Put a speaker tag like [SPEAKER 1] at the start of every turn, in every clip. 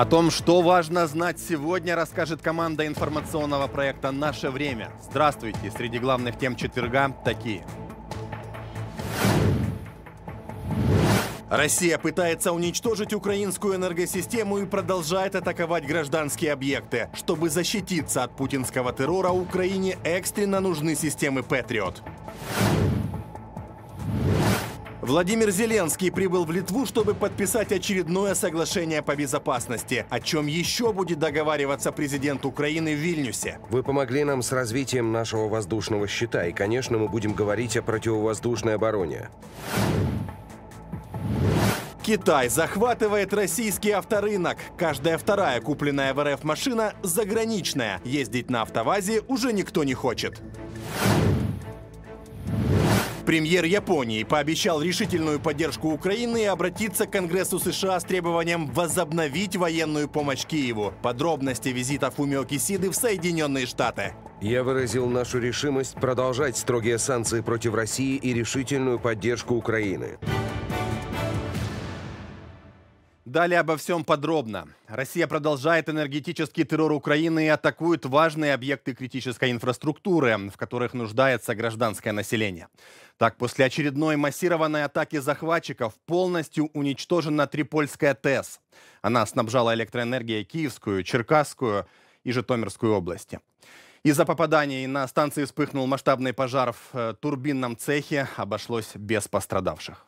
[SPEAKER 1] О том, что важно знать сегодня, расскажет команда информационного проекта «Наше время». Здравствуйте! Среди главных тем четверга такие. Россия пытается уничтожить украинскую энергосистему и продолжает атаковать гражданские объекты. Чтобы защититься от путинского террора, Украине экстренно нужны системы «Патриот». Владимир Зеленский прибыл в Литву, чтобы подписать очередное соглашение по безопасности, о чем еще будет договариваться
[SPEAKER 2] президент Украины в Вильнюсе. Вы помогли нам с развитием нашего воздушного счета, и, конечно, мы будем говорить о противовоздушной обороне.
[SPEAKER 1] Китай захватывает российский авторынок. Каждая вторая купленная в РФ машина заграничная. Ездить на автовазе уже никто не хочет. Премьер Японии пообещал решительную поддержку Украины и обратиться к Конгрессу США с требованием возобновить военную помощь Киеву. Подробности визита
[SPEAKER 2] Фумио Кисиды в Соединенные Штаты. Я выразил нашу решимость продолжать строгие санкции против России и решительную поддержку Украины.
[SPEAKER 1] Далее обо всем подробно. Россия продолжает энергетический террор Украины и атакует важные объекты критической инфраструктуры, в которых нуждается гражданское население. Так, после очередной массированной атаки захватчиков полностью уничтожена Трипольская ТЭС. Она снабжала электроэнергией Киевскую, Черкасскую и Житомирскую области. Из-за попаданий на станции вспыхнул масштабный пожар в э, турбинном цехе, обошлось без пострадавших.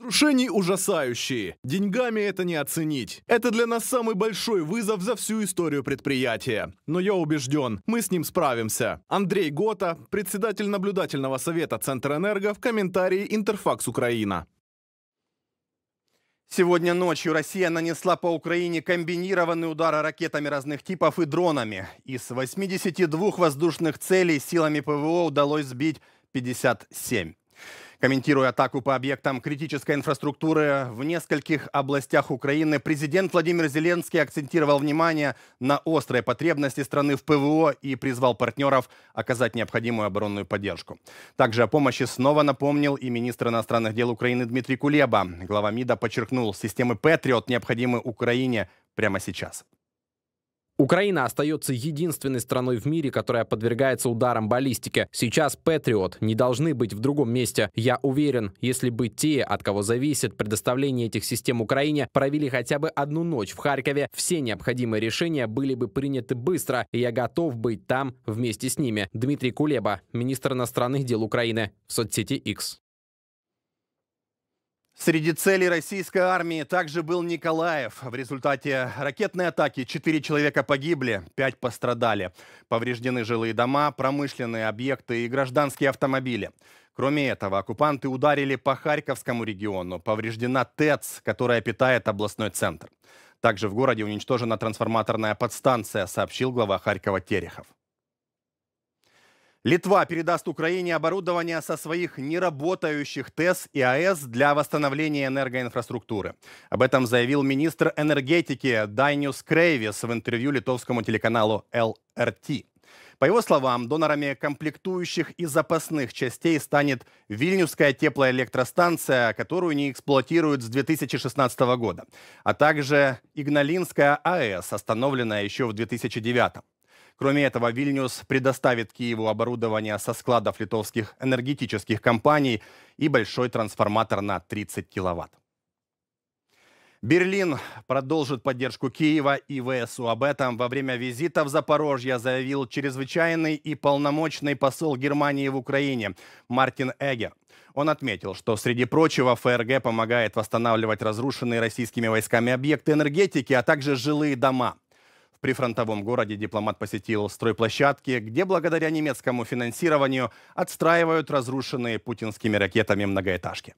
[SPEAKER 3] Крушений ужасающие. Деньгами это не оценить. Это для нас самый большой вызов за всю историю предприятия. Но я убежден, мы с ним справимся. Андрей Гота, председатель наблюдательного совета Энерго, в комментарии «Интерфакс Украина». Сегодня
[SPEAKER 1] ночью Россия нанесла по Украине комбинированный удар ракетами разных типов и дронами. Из 82 воздушных целей силами ПВО удалось сбить 57. Комментируя атаку по объектам критической инфраструктуры в нескольких областях Украины, президент Владимир Зеленский акцентировал внимание на острой потребности страны в ПВО и призвал партнеров оказать необходимую оборонную поддержку. Также о помощи снова напомнил и министр иностранных дел Украины Дмитрий Кулеба. Глава МИДа подчеркнул, системы «Патриот» необходимы Украине прямо сейчас.
[SPEAKER 4] Украина остается единственной страной в мире, которая подвергается ударам баллистики. Сейчас «Патриот» не должны быть в другом месте. Я уверен, если бы те, от кого зависит предоставление этих систем Украине, провели хотя бы одну ночь в Харькове, все необходимые решения были бы приняты быстро, и я готов быть там вместе с ними. Дмитрий Кулеба, министр иностранных дел Украины в соцсети X. Среди
[SPEAKER 1] целей российской армии также был Николаев. В результате ракетной атаки четыре человека погибли, пять пострадали. Повреждены жилые дома, промышленные объекты и гражданские автомобили. Кроме этого, оккупанты ударили по Харьковскому региону. Повреждена ТЭЦ, которая питает областной центр. Также в городе уничтожена трансформаторная подстанция, сообщил глава Харькова Терехов. Литва передаст Украине оборудование со своих неработающих ТЭС и АЭС для восстановления энергоинфраструктуры. Об этом заявил министр энергетики Дайнюс Крейвис в интервью литовскому телеканалу ЛРТ. По его словам, донорами комплектующих и запасных частей станет Вильнюсская теплоэлектростанция, которую не эксплуатируют с 2016 года, а также Игналинская АЭС, остановленная еще в 2009. Кроме этого, Вильнюс предоставит Киеву оборудование со складов литовских энергетических компаний и большой трансформатор на 30 киловатт. Берлин продолжит поддержку Киева и ВСУ. Об этом во время визита в Запорожье заявил чрезвычайный и полномочный посол Германии в Украине Мартин Эгер. Он отметил, что, среди прочего, ФРГ помогает восстанавливать разрушенные российскими войсками объекты энергетики, а также жилые дома – в прифронтовом городе дипломат посетил стройплощадки, где благодаря немецкому финансированию отстраивают разрушенные путинскими ракетами многоэтажки.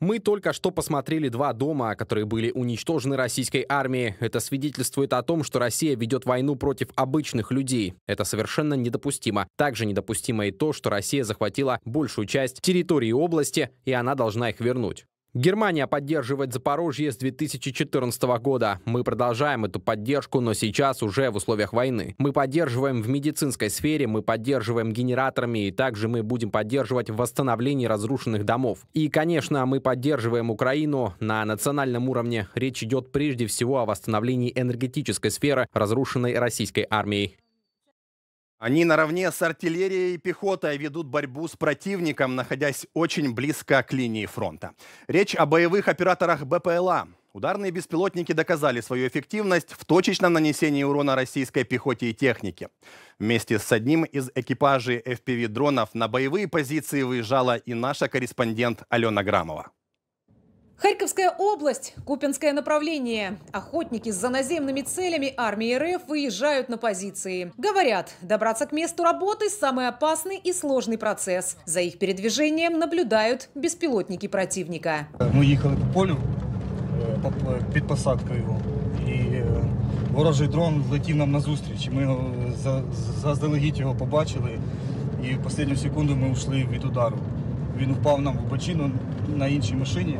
[SPEAKER 4] Мы только что посмотрели два дома, которые были уничтожены российской армией. Это свидетельствует о том, что Россия ведет войну против обычных людей. Это совершенно недопустимо. Также недопустимо и то, что Россия захватила большую часть территории области, и она должна их вернуть. Германия поддерживает Запорожье с 2014 года. Мы продолжаем эту поддержку, но сейчас уже в условиях войны. Мы поддерживаем в медицинской сфере, мы поддерживаем генераторами, и также мы будем поддерживать восстановление разрушенных домов. И, конечно, мы поддерживаем Украину на национальном уровне. Речь идет прежде всего о восстановлении энергетической сферы, разрушенной российской армией. Они
[SPEAKER 1] наравне с артиллерией и пехотой ведут борьбу с противником, находясь очень близко к линии фронта. Речь о боевых операторах БПЛА. Ударные беспилотники доказали свою эффективность в точечном нанесении урона российской пехоте и технике. Вместе с одним из экипажей FPV-дронов на боевые позиции выезжала и наша корреспондент Алена Грамова.
[SPEAKER 5] Харьковская область, Купинское направление. Охотники с заназемными целями армии РФ выезжают на позиции. Говорят, добраться к месту работы – самый опасный и сложный процесс. За их передвижением наблюдают беспилотники противника.
[SPEAKER 1] Мы ехали по полю, э, под э, посадку его. И э, ворожий дрон летів нам на назустріч. Ми заздалегідь его побачили. и в последнюю секунду мы ушли від удара. Він впав нам в бочину на іншій машині.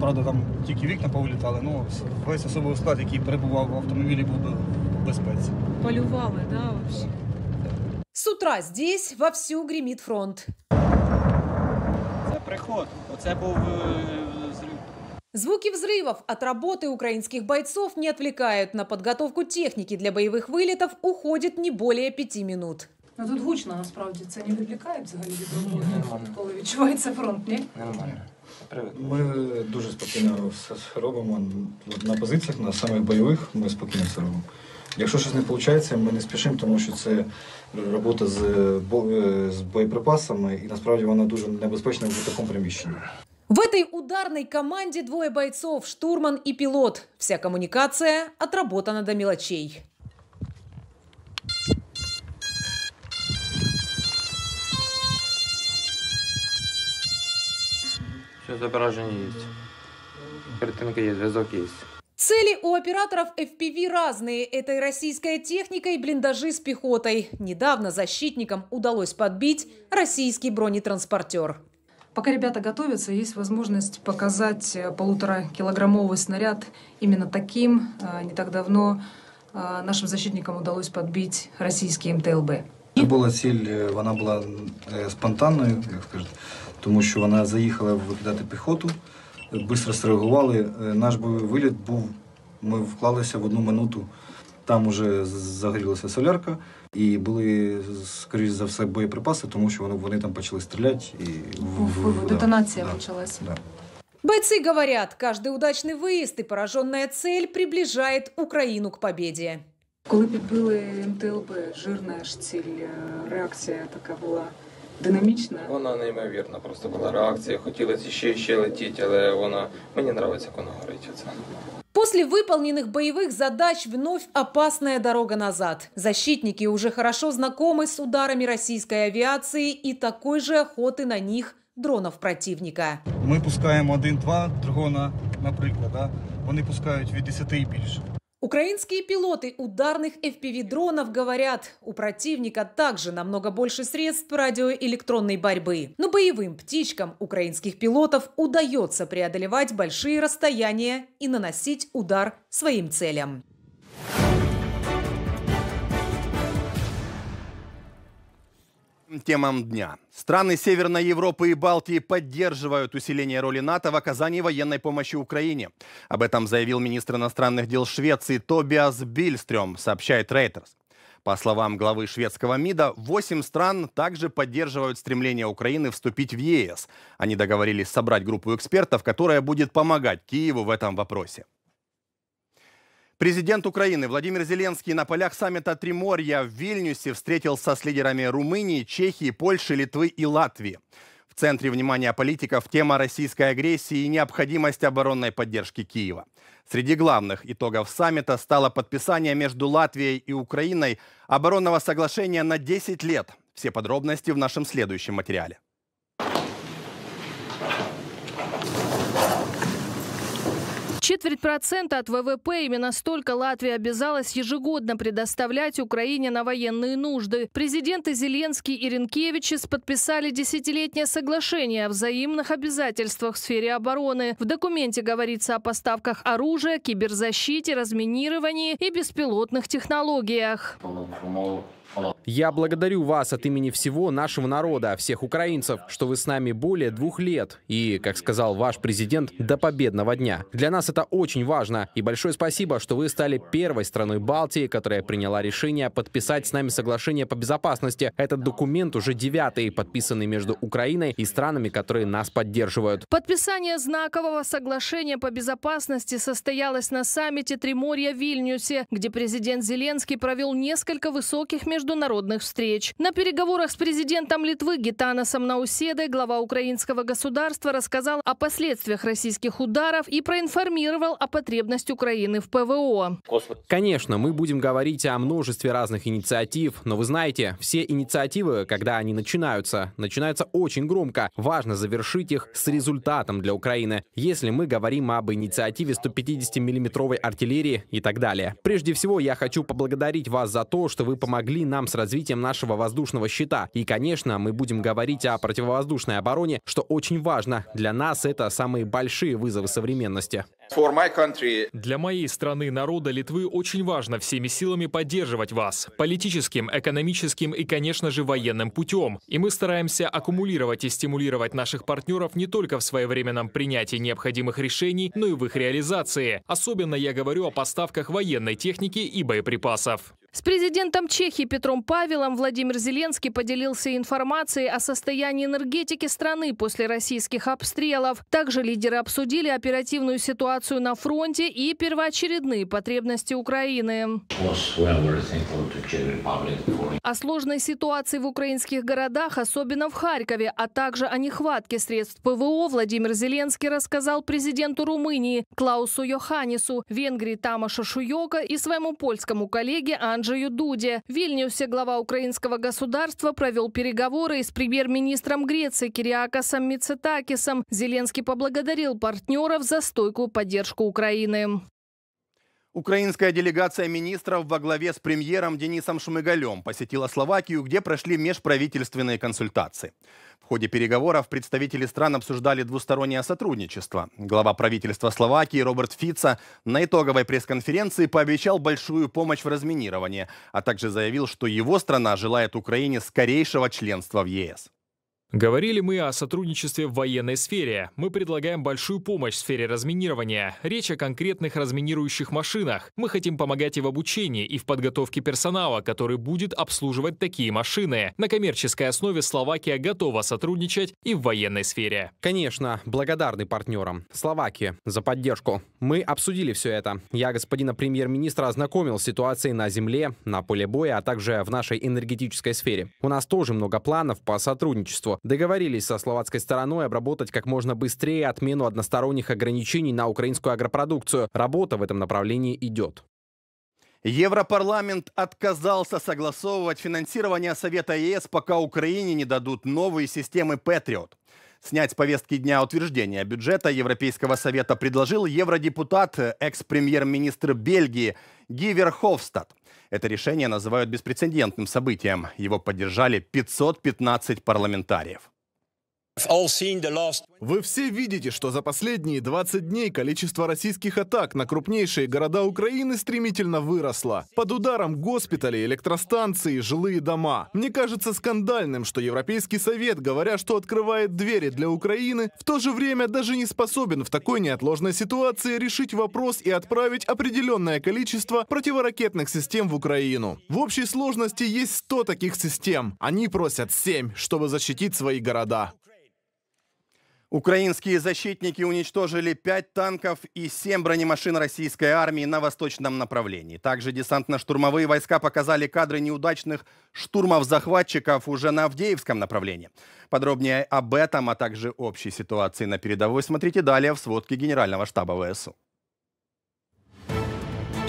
[SPEAKER 1] Правда, там тільки вікна повилітали, ну весь особовий склад, який перебував в автомобілі, був би в безпеці. Полювали,
[SPEAKER 5] да, взагалі? С утра здесь вовсю гремит фронт. Це приход. Оце
[SPEAKER 4] був взрив.
[SPEAKER 5] Звуки взрывов от работы украинских бойцов не отвлекают. На подготовку техники для боевых вылетов уходит не более пяти минут. Ну тут гучно насправді це не відлікає взагалі від роботи, коли відчувається фронт, ні?
[SPEAKER 2] Нормально. Ми дуже спокійно все робимо на позиціях, на самих
[SPEAKER 1] бойових ми спокійно все робимо. Якщо щось не виходить, ми не спішимо, тому що це робота з е, з боєприпасами, і насправді вона дуже небезпечна в такому приміщенні.
[SPEAKER 5] В этой ударной команде двое бойцов – штурман и пилот. Вся коммуникация отработана до мелочей.
[SPEAKER 4] Все изображение есть. Картинка есть, звездок есть.
[SPEAKER 5] Цели у операторов FPV разные. Это и российская техника, и блиндажи с пехотой. Недавно защитникам удалось подбить российский бронетранспортер. Пока ребята готовятся, есть возможность показать э, полуторакилограммовый снаряд именно таким. Э, не так давно э, нашим защитникам удалось подбить российский МТЛБ. Це
[SPEAKER 1] була ціль, вона э, була э, спонтанною, як скажуть, тому що вона заїхала викидати піхоту, швидко среагували. Э, наш бойовий виліт був, ми вклалися в одну минуту. Там уже загорілася солярка, і були, скоріш за все, боєприпаси, тому що вони, вони там почали стріляти. І...
[SPEAKER 5] Детонация да, почалась. Да. Бойцы говорят, каждый удачный выезд и пораженная цель приближает Украину к победе. Коли підбили МТЛБ, жирна ж ціль, реакція така була
[SPEAKER 2] динамічна. Вона неймовірна, просто була реакція. Хотілося
[SPEAKER 4] ще ще летіти, але вона мені подобається, як вона горить. Оце.
[SPEAKER 5] После выполненных боевых задач вновь опасная дорога назад. Защитники уже хорошо знакомы с ударами российской авиации и такой же охоты на них дронов противника.
[SPEAKER 1] Мы пускаем один-два дрона, например, Да? Вони пускают від 10 и больше.
[SPEAKER 5] Украинские пилоты ударных FPV-дронов говорят, у противника также намного больше средств радиоэлектронной борьбы. Но боевым птичкам украинских пилотов удается преодолевать большие расстояния и наносить удар своим целям.
[SPEAKER 1] темам дня. Страны Северной Европы и Балтии поддерживают усиление роли НАТО в оказании военной помощи Украине. Об этом заявил министр иностранных дел Швеции Тобиас Бильстрём, сообщает Рейтерс. По словам главы шведского МИДа, 8 стран также поддерживают стремление Украины вступить в ЕС. Они договорились собрать группу экспертов, которая будет помогать Киеву в этом вопросе. Президент Украины Владимир Зеленский на полях саммита «Триморья» в Вильнюсе встретился с лидерами Румынии, Чехии, Польши, Литвы и Латвии. В центре внимания политиков тема российской агрессии и необходимость оборонной поддержки Киева. Среди главных итогов саммита стало подписание между Латвией и Украиной оборонного соглашения на 10 лет. Все подробности в нашем следующем материале.
[SPEAKER 6] Четверть процента от ВВП именно столько Латвия обязалась ежегодно предоставлять Украине на военные нужды. Президенты Зеленский и Ренкевичес подписали десятилетнее соглашение о взаимных обязательствах в сфере обороны. В документе говорится о поставках оружия, киберзащите, разминировании и беспилотных технологиях.
[SPEAKER 4] Я благодарю вас от имени всего нашего народа, всех украинцев, что вы с нами более двух лет и, как сказал ваш президент, до победного дня. Для нас это очень важно, и большое спасибо, что вы стали первой страной Балтии, которая приняла решение подписать с нами соглашение по безопасности. Этот документ уже девятый, подписанный между Украиной и странами, которые нас поддерживают.
[SPEAKER 6] Подписание знакового соглашения по безопасности состоялось на саммите Триморья в Вильнюсе, где президент Зеленский провел несколько высоких между международных встреч. На переговорах с президентом Литвы Гитаносом Науседой глава украинского государства рассказал о последствиях российских ударов и проинформировал о потребности Украины в ПВО.
[SPEAKER 4] Конечно, мы будем говорить о множестве разных инициатив, но вы знаете, все инициативы, когда они начинаются, начинаются очень громко. Важно завершить их с результатом для Украины, если мы говорим об инициативе 150 миллиметровой артиллерии и так далее. Прежде всего, я хочу поблагодарить вас за то, что вы помогли нам нам с развитием нашего воздушного щита. И, конечно, мы будем говорить о противовоздушной обороне, что очень важно. Для нас это самые большие вызовы современности.
[SPEAKER 7] Для моей страны, народа Литвы очень важно всеми силами поддерживать вас. Политическим, экономическим и, конечно же, военным путем. И мы стараемся аккумулировать и стимулировать наших партнеров не только в своевременном принятии необходимых решений, но и в их реализации. Особенно я говорю о поставках военной техники и боеприпасов.
[SPEAKER 6] С президентом Чехии Петром Павелом Владимир Зеленский поделился информацией о состоянии энергетики страны после российских обстрелов. Также лидеры обсудили оперативную ситуацию на фронте и первоочередные потребности Украины. О сложной ситуации в украинских городах, особенно в Харькове, а также о нехватке средств ПВО Владимир Зеленский рассказал президенту Румынии Клаусу Йоханису, Венгрии Тамаша Шуйока и своему польскому коллеге Анджелу Анджею Дуде. В Вильнюсе глава украинского государства провел переговоры с премьер-министром Греции Кириакосом Мицетакисом. Зеленский поблагодарил партнеров за стойкую поддержку Украины.
[SPEAKER 1] Украинская делегация министров во главе с премьером Денисом Шмыгалем посетила Словакию, где прошли межправительственные консультации. В ходе переговоров представители стран обсуждали двустороннее сотрудничество. Глава правительства Словакии Роберт Фица на итоговой пресс-конференции пообещал большую помощь в разминировании, а также заявил, что его страна желает Украине
[SPEAKER 7] скорейшего членства в ЕС. Говорили мы о сотрудничестве в военной сфере. Мы предлагаем большую помощь в сфере разминирования. Речь о конкретных разминирующих машинах. Мы хотим помогать и в обучении, и в подготовке персонала, который будет обслуживать такие машины. На коммерческой основе Словакия готова сотрудничать и в военной сфере. Конечно,
[SPEAKER 4] благодарны партнерам. Словакии за поддержку. Мы обсудили все это. Я господина премьер-министра ознакомил с ситуацией на земле, на поле боя, а также в нашей энергетической сфере. У нас тоже много планов по сотрудничеству. Договорились со словацкой стороной обработать как можно быстрее отмену односторонних ограничений на украинскую агропродукцию. Работа в этом направлении идет. Европарламент отказался согласовывать финансирование Совета ЕС,
[SPEAKER 1] пока Украине не дадут новые системы «Патриот». Снять с повестки дня утверждения бюджета Европейского совета предложил евродепутат, экс-премьер-министр Бельгии Гивер Хофстад. Это решение называют беспрецедентным событием. Его поддержали 515 парламентариев.
[SPEAKER 7] Вы все видите,
[SPEAKER 3] что за последние 20 дней количество российских атак на крупнейшие города Украины стремительно выросло. Под ударом госпитали, электростанции, жилые дома. Мне кажется скандальным, что Европейский Совет, говоря, что открывает двери для Украины, в то же время даже не способен в такой неотложной ситуации решить вопрос и отправить определенное количество противоракетных систем в Украину. В общей сложности есть 100 таких систем. Они просят 7, чтобы защитить свои города. Украинские
[SPEAKER 1] защитники уничтожили пять танков и семь бронемашин российской армии на восточном направлении. Также десантно-штурмовые войска показали кадры неудачных штурмов захватчиков уже на Авдеевском направлении. Подробнее об этом, а также общей ситуации на передовой смотрите далее в сводке Генерального штаба ВСУ.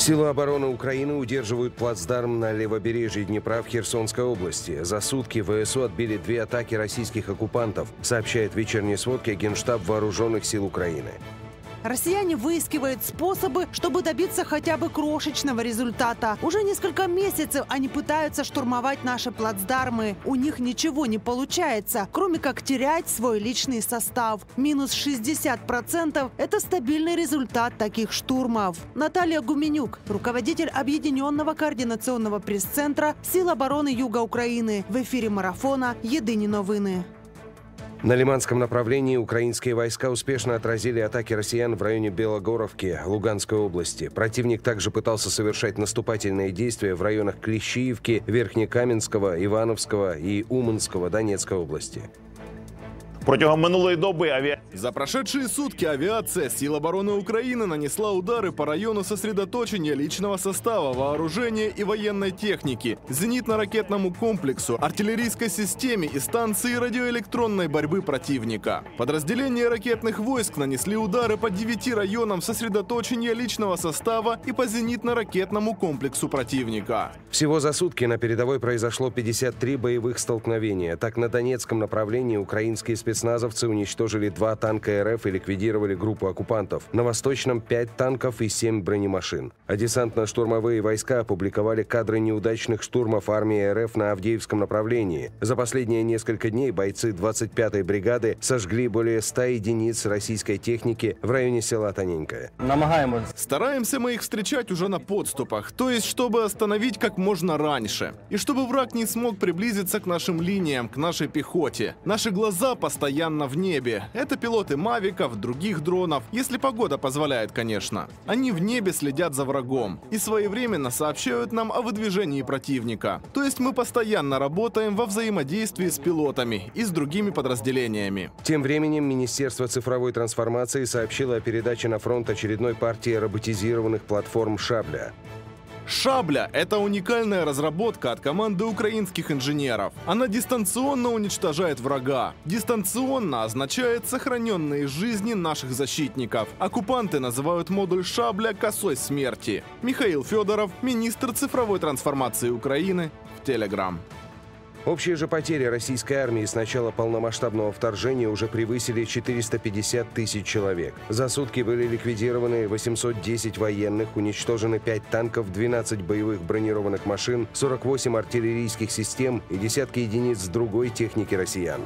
[SPEAKER 2] Силы обороны Украины удерживают плацдарм на левобережье Днепра в Херсонской области. За сутки ВСУ отбили две атаки российских оккупантов, сообщает в сводки Генштаб Вооруженных сил Украины.
[SPEAKER 3] Россияне выискивают способы, чтобы добиться хотя бы крошечного результата. Уже несколько месяцев они пытаются штурмовать наши плацдармы. У них ничего не получается, кроме как терять свой личный состав. Минус 60% – это стабильный результат таких штурмов. Наталья Гуменюк, руководитель Объединенного координационного пресс-центра «Сил обороны Юга Украины» в эфире марафона «Едині новини».
[SPEAKER 2] На Лиманском направлении украинские войска успешно отразили атаки россиян в районе Белогоровки Луганской области. Противник также пытался совершать наступательные действия в районах Клещиевки, Верхнекаменского, Ивановского и Уманского Донецкой области. Протягом минулої доби авіа... За прошедшие
[SPEAKER 3] сутки авиация Сил обороны Украины нанесла удары по району сосредоточения личного состава, вооружения и военной техники, зенитно-ракетному комплексу, артиллерийской системе и станции радиоэлектронной борьбы противника. Подразделения ракетных войск нанесли удары по девяти районам сосредоточения личного состава и по зенитно-ракетному комплексу противника.
[SPEAKER 2] Всего за сутки на передовой произошло 53 боевых столкновения. Так, на Донецком направлении украинские спецслужбы спецназовцы уничтожили два танка РФ и ликвидировали группу оккупантов. На Восточном пять танков и семь бронемашин. А десантно-штурмовые войска опубликовали кадры неудачных штурмов армии РФ на Авдеевском направлении. За последние несколько дней бойцы 25-й бригады сожгли более 100 единиц российской техники в районе села Тоненькое.
[SPEAKER 3] Стараемся мы их встречать уже на подступах, то есть чтобы остановить как можно раньше. И чтобы враг не смог приблизиться к нашим линиям, к нашей пехоте. Наши глаза постоянно постоянно в небе. Это пилоты мавиков, других дронов, если погода позволяет, конечно. Они в небе следят за врагом и своевременно сообщают нам о выдвижении противника. То есть мы постоянно работаем во взаимодействии с пилотами и с другими подразделениями.
[SPEAKER 2] Тем временем Министерство цифровой трансформации сообщило о передаче на фронт очередной партии роботизированных платформ «Шабля».
[SPEAKER 3] Шабля – это уникальная разработка от команды украинских инженеров. Она дистанционно уничтожает врага. Дистанционно означает сохраненные жизни наших защитников. Оккупанты называют модуль «Шабля» косой смерти. Михаил Федоров, министр цифровой трансформации Украины, в Телеграм.
[SPEAKER 2] Общие же потери российской армии с начала полномасштабного вторжения уже превысили 450 тысяч человек. За сутки были ликвидированы 810 военных, уничтожены 5 танков, 12 боевых бронированных машин, 48 артиллерийских систем и десятки единиц другой техники россиян.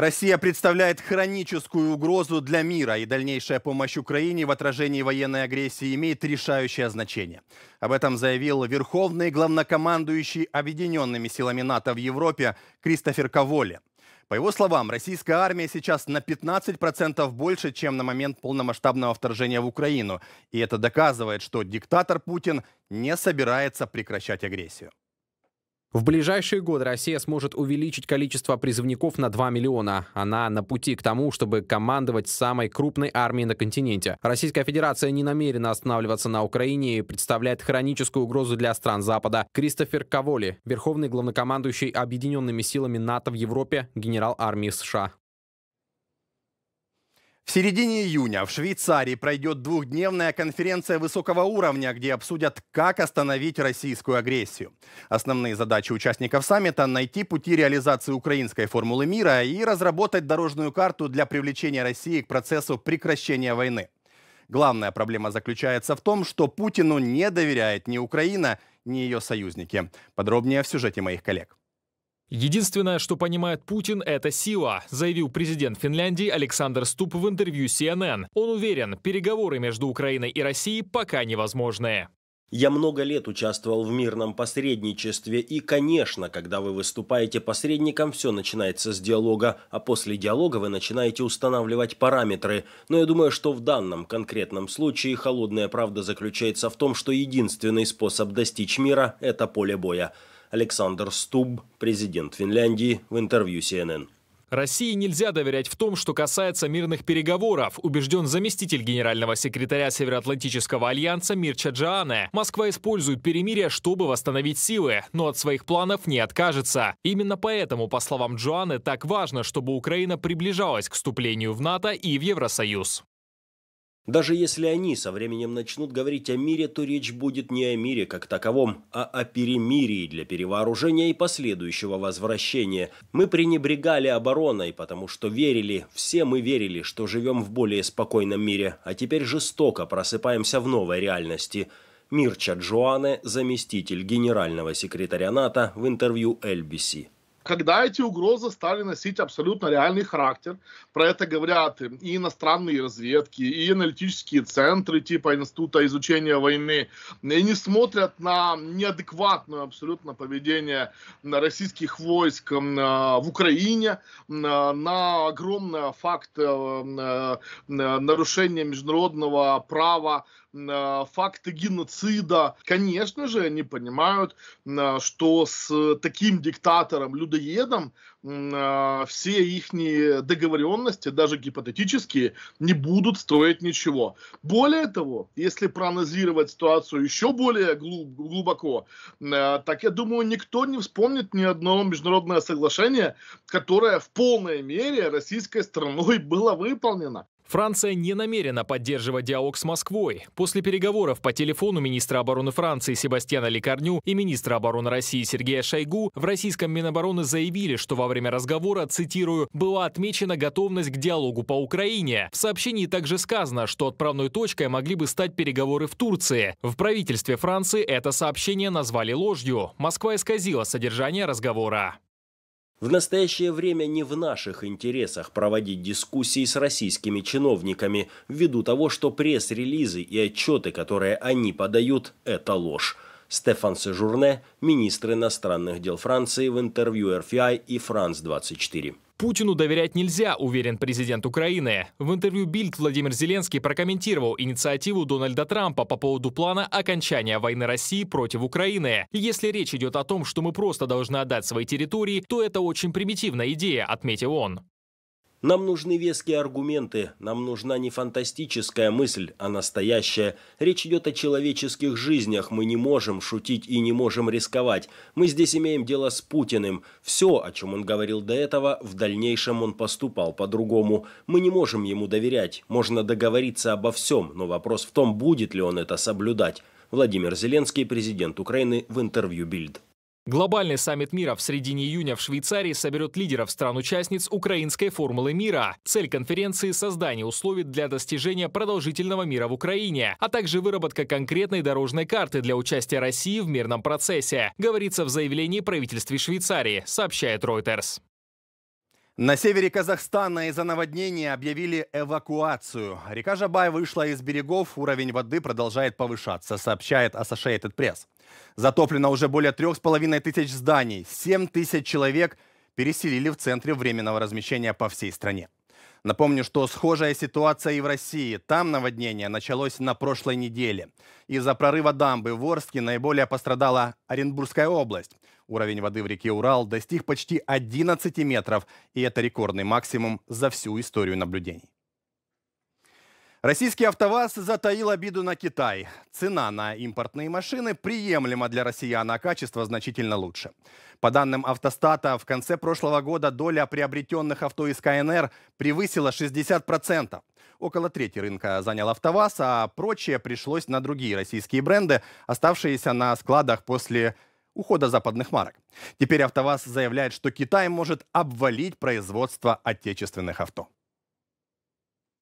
[SPEAKER 1] Россия представляет хроническую угрозу для мира, и дальнейшая помощь Украине в отражении военной агрессии имеет решающее значение. Об этом заявил верховный главнокомандующий объединенными силами НАТО в Европе Кристофер Каволи. По его словам, российская армия сейчас на 15% больше, чем на момент полномасштабного вторжения в Украину. И это доказывает, что диктатор Путин не собирается прекращать агрессию.
[SPEAKER 4] В ближайшие годы Россия сможет увеличить количество призывников на 2 миллиона. Она на пути к тому, чтобы командовать самой крупной армией на континенте. Российская Федерация не намерена останавливаться на Украине и представляет хроническую угрозу для стран Запада. Кристофер Каволи, верховный главнокомандующий Объединенными силами НАТО в Европе, генерал армии США. В середине июня в Швейцарии пройдет двухдневная конференция высокого
[SPEAKER 1] уровня, где обсудят, как остановить российскую агрессию. Основные задачи участников саммита – найти пути реализации украинской формулы мира и разработать дорожную карту для привлечения России к процессу прекращения войны. Главная проблема заключается в том, что Путину не доверяет ни Украина, ни ее союзники. Подробнее в сюжете моих коллег.
[SPEAKER 7] Единственное, что понимает Путин, это сила, заявил президент Финляндии Александр Ступ в интервью CNN. Он уверен, переговоры между Украиной и Россией пока невозможны.
[SPEAKER 8] Я много лет участвовал в мирном посредничестве, и, конечно, когда вы выступаете посредником, все начинается с диалога, а после диалога вы начинаете устанавливать параметры. Но я думаю, что в данном конкретном случае холодная правда заключается в том, что единственный способ достичь мира – это поле боя. Александр Стуб, президент Финляндии, в интервью CNN.
[SPEAKER 7] России нельзя доверять в том, что касается мирных переговоров, убежден заместитель генерального секретаря Североатлантического альянса Мирча Джаане. Москва использует перемирие, чтобы восстановить силы, но от своих планов не откажется. Именно поэтому, по словам Джоаны, так важно, чтобы Украина приближалась к вступлению в НАТО и в Евросоюз.
[SPEAKER 8] Даже если они со временем начнут говорить о мире, то речь будет не о мире как таковом, а о перемирии для перевооружения и последующего возвращения. Мы пренебрегали обороной, потому что верили, все мы верили, что живем в более спокойном мире, а теперь жестоко просыпаемся в новой реальности. Мирча Джоане, заместитель генерального секретаря НАТО в интервью Эльбиси
[SPEAKER 3] когда эти угрозы стали носить абсолютно реальный характер, про это говорят и иностранные разведки, и аналитические центры типа Института изучения войны, и не смотрят на неадекватное абсолютно поведение российских войск э, в Украине, э, на огромный факт э, нарушения международного права, Э, факты геноцида, конечно же, они понимают, э, что с таким диктатором, людоедом, э, все их договоренности, даже гипотетические, не будут стоить ничего. Более того, если проанализировать ситуацию еще более глубоко, так, я думаю, никто не вспомнит ни одно международное соглашение, которое в полной мере российской страной было выполнено.
[SPEAKER 7] Франция не намерена поддерживать диалог с Москвой. После переговоров по телефону министра обороны Франции Себастьяна Лекарню и министра обороны России Сергея Шойгу в российском Минобороны заявили, что во время разговора, цитирую, «была отмечена готовность к диалогу по Украине». В сообщении также сказано, что отправной точкой могли бы стать переговоры в Турции. В правительстве Франции это сообщение назвали ложью. Москва исказила содержание разговора. В настоящее
[SPEAKER 8] время не в наших интересах проводить дискуссии с российскими чиновниками, ввиду того, что пресс-релизы и отчеты, которые они подают, это ложь. Стефан Сежурне, министр иностранных дел Франции в интервью RFI и France 24.
[SPEAKER 7] Путину доверять нельзя, уверен президент Украины. В интервью Бильд Владимир Зеленский прокомментировал инициативу Дональда Трампа по поводу плана окончания войны России против Украины. Если речь идет о том, что мы просто должны отдать свои территории, то это очень примитивная идея, отметил он.
[SPEAKER 8] Нам нужны веские аргументы, нам нужна не фантастическая мысль, а настоящая. Речь идет о человеческих жизнях, мы не можем шутить и не можем рисковать. Мы здесь имеем дело с Путиным. Все, о чем он говорил до этого, в дальнейшем он поступал по-другому. Мы не можем ему доверять, можно договориться обо всем, но вопрос в том, будет ли он это соблюдать. Владимир Зеленский, президент Украины, в интервью «Бильд».
[SPEAKER 7] Глобальный саммит мира в середине июня в Швейцарии соберет лидеров стран-участниц украинской формулы мира. Цель конференции – создание условий для достижения продолжительного мира в Украине, а также выработка конкретной дорожной карты для участия России в мирном процессе, говорится в заявлении правительстве Швейцарии, сообщает Reuters.
[SPEAKER 1] На севере Казахстана из-за наводнения объявили эвакуацию. Река Жабай вышла из берегов, уровень воды продолжает повышаться, сообщает Associated Press. Затоплено уже более трех с половиной тысяч зданий, семь тысяч человек переселили в центре временного размещения по всей стране. Напомню, что схожая ситуация и в России. Там наводнение началось на прошлой неделе. Из-за прорыва дамбы в Орске наиболее пострадала Оренбургская область. Уровень воды в реке Урал достиг почти 11 метров, и это рекордный максимум за всю историю наблюдений. Российский АвтоВАЗ затаил обиду на Китай. Цена на импортные машины приемлема для россиян, а качество значительно лучше. По данным Автостата, в конце прошлого года доля приобретенных авто из КНР превысила 60%. Около трети рынка занял АвтоВАЗ, а прочее пришлось на другие российские бренды, оставшиеся на складах после ухода западных марок. Теперь АвтоВАЗ заявляет, что Китай может обвалить производство отечественных авто.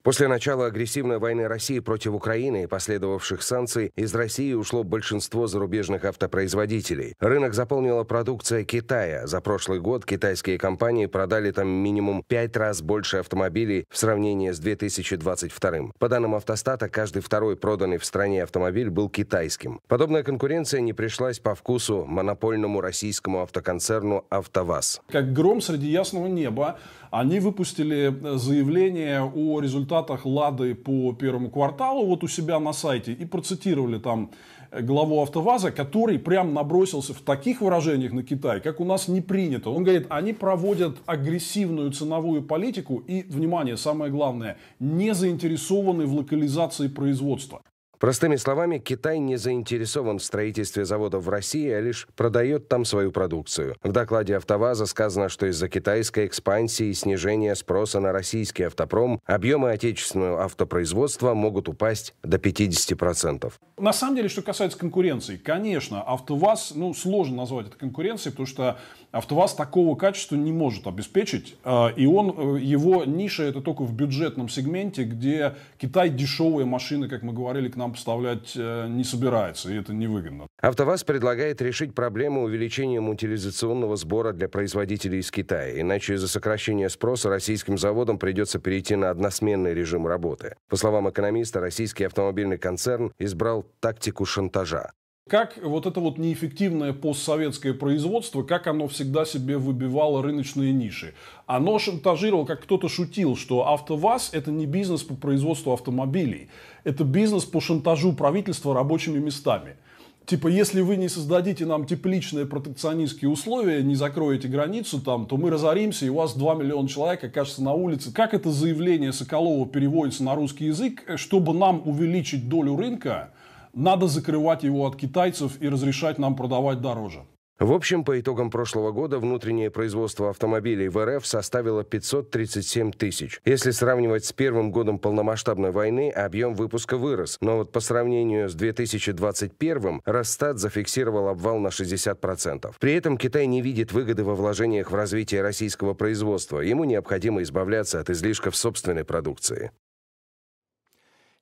[SPEAKER 2] После начала агрессивной войны России против Украины и последовавших санкций из России ушло большинство зарубежных автопроизводителей. Рынок заполнила продукция Китая. За прошлый год китайские компании продали там минимум пять раз больше автомобилей в сравнении с 2022. По данным автостата, каждый второй проданный в стране автомобиль был китайским. Подобная конкуренция не пришлась по вкусу монопольному российскому автоконцерну «АвтоВАЗ».
[SPEAKER 9] Как гром среди ясного неба они выпустили э, заявление о результатах «Лады» по первому кварталу вот у себя на сайте и процитировали там э, главу «АвтоВАЗа», который прям набросился в таких выражениях на Китай, как у нас не принято. Он говорит, они проводят агрессивную ценовую политику и, внимание, самое главное, не заинтересованы в локализации производства.
[SPEAKER 2] Простыми словами, Китай не заинтересован в строительстве заводов в России, а лишь продает там свою продукцию. В докладе «АвтоВАЗа» сказано, что из-за китайской экспансии и снижения спроса на российский автопром объемы отечественного автопроизводства могут упасть до 50%.
[SPEAKER 9] На самом деле, что касается конкуренции, конечно, «АвтоВАЗ», ну, сложно назвать это конкуренцией, потому что АвтоВАЗ такого качества не может обеспечить. А, и он, э, его ниша это только в бюджетном сегменте, где Китай дешевые машины, как мы говорили, к нам поставлять э, не собирается, и это невыгодно.
[SPEAKER 2] АвтоВАЗ предлагает решить проблему увеличением утилизационного сбора для производителей из Китая, иначе из-за сокращения спроса российским заводам придется перейти на односменный режим работы. По словам экономиста, российский автомобильный концерн избрал тактику шантажа.
[SPEAKER 9] Как вот это вот неэффективное постсоветское производство, как оно всегда себе выбивало рыночные ниши. Оно шантажировало, как кто-то шутил, что АвтоВАЗ – это не бизнес по производству автомобилей. Это бизнес по шантажу правительства рабочими местами типа, если вы не создадите нам тепличные протекционистские условия, не закроете границу там, то мы разоримся, и у вас 2 миллиона человек окажется на улице. Как это заявление Соколова переводится на русский язык? Э, чтобы нам увеличить долю рынка, надо закрывать его от китайцев и разрешать нам продавать дороже.
[SPEAKER 2] В общем, по итогам прошлого года внутреннее производство автомобилей в РФ составило 537 тысяч. Если сравнивать с первым годом полномасштабной войны, объем выпуска вырос. Но вот по сравнению с 2021, м Росстат зафиксировал обвал на 60%. При этом Китай не видит выгоды во вложениях в развитие российского производства. Ему необходимо избавляться от излишков собственной продукции.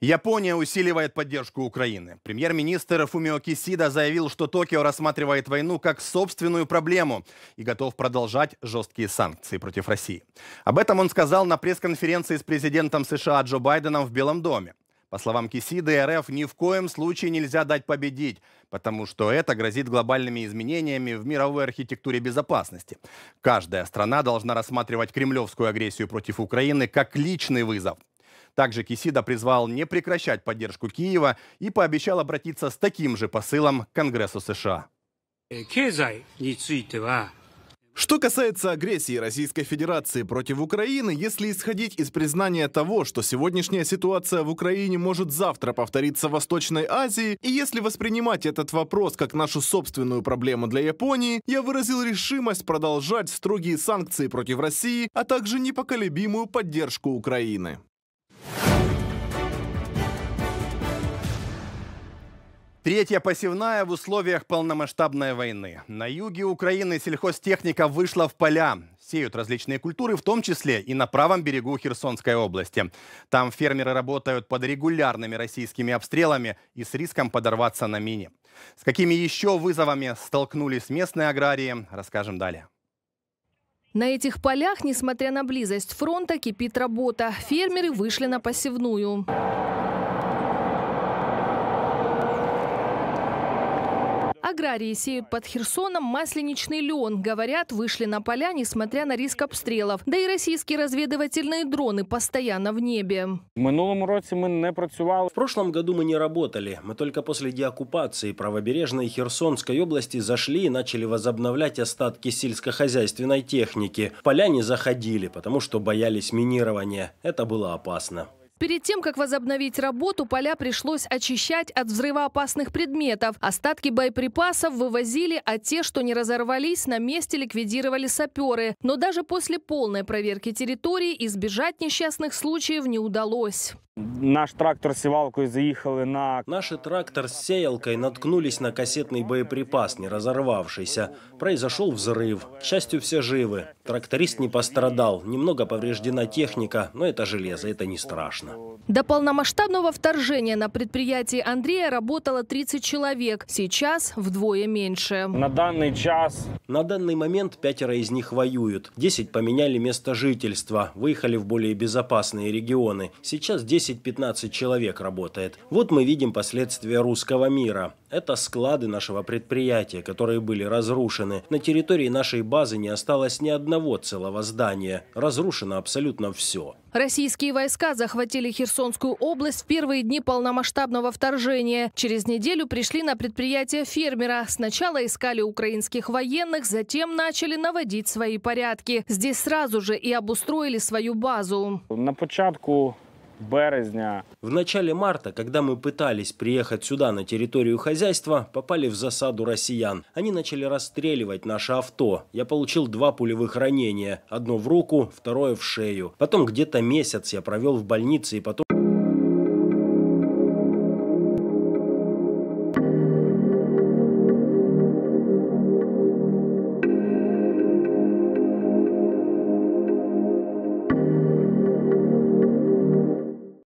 [SPEAKER 1] Япония усиливает поддержку Украины. Премьер-министр Фумио Кисида заявил, что Токио рассматривает войну как собственную проблему и готов продолжать жесткие санкции против России. Об этом он сказал на пресс-конференции с президентом США Джо Байденом в Белом доме. По словам Кисиды, РФ ни в коем случае нельзя дать победить, потому что это грозит глобальными изменениями в мировой архитектуре безопасности. Каждая страна должна рассматривать кремлевскую агрессию против Украины как личный вызов, также Кисида призвал не прекращать поддержку Киева и пообещал обратиться с таким же посылом к Конгрессу США.
[SPEAKER 7] Э,
[SPEAKER 3] что касается агрессии Российской Федерации против Украины, если исходить из признания того, что сегодняшняя ситуация в Украине может завтра повториться в Восточной Азии, и если воспринимать этот вопрос как нашу собственную проблему для Японии, я выразил решимость продолжать строгие санкции против России, а также непоколебимую поддержку Украины.
[SPEAKER 1] Третья посевная в условиях полномасштабной войны. На юге Украины сельхозтехника вышла в поля. Сеют различные культуры, в том числе и на правом берегу Херсонской области. Там фермеры работают под регулярными российскими обстрелами и с риском подорваться на мине. С какими еще вызовами столкнулись местные аграрии, расскажем далее.
[SPEAKER 6] На этих полях, несмотря на близость фронта, кипит работа. Фермеры вышли на посевную. Аграрии сеют под Херсоном масленичный лен. Говорят, вышли на поля, несмотря на риск обстрелов. Да и российские разведывательные дроны постоянно в небе.
[SPEAKER 8] В минулому році ми не працювали. В прошлом году мы не работали. Мы только после деоккупации правобережной Херсонской области зашли и начали возобновлять остатки сельскохозяйственной техники. В поля не заходили, потому что боялись минирования. Это было опасно.
[SPEAKER 6] Перед тем, как возобновить работу, поля пришлось очищать от взрывоопасных предметов. Остатки боеприпасов вывозили, а те, что не разорвались, на месте ликвидировали саперы. Но даже после полной проверки территории избежать несчастных случаев не удалось.
[SPEAKER 8] Наш трактор с севалкой заехали на... Наши трактор с сеялкой наткнулись на кассетный боеприпас, не разорвавшийся. Произошел взрыв. К счастью, все живы. Тракторист не пострадал. Немного повреждена техника, но это железо, это не страшно.
[SPEAKER 6] До полномасштабного вторжения на предприятии Андрея работало 30 человек. Сейчас вдвое меньше. На данный
[SPEAKER 8] час... На данный момент пятеро из них воюют. 10 поменяли место жительства, выехали в более безопасные регионы. Сейчас 10 10-15 человек работает. Вот мы видим последствия русского мира. Это склады нашего предприятия, которые были разрушены. На территории нашей базы не осталось ни одного целого здания. Разрушено абсолютно все.
[SPEAKER 6] Российские войска захватили Херсонскую область в первые дни полномасштабного вторжения. Через неделю пришли на предприятие фермера. Сначала искали украинских военных, затем начали наводить свои порядки. Здесь сразу же и обустроили свою базу.
[SPEAKER 7] На початку
[SPEAKER 8] березня. В начале марта, когда мы пытались приехать сюда, на территорию хозяйства, попали в засаду россиян. Они начали расстреливать наше авто. Я получил два пулевых ранения. Одно в руку, второе в шею. Потом где-то месяц я провел в больнице и потом...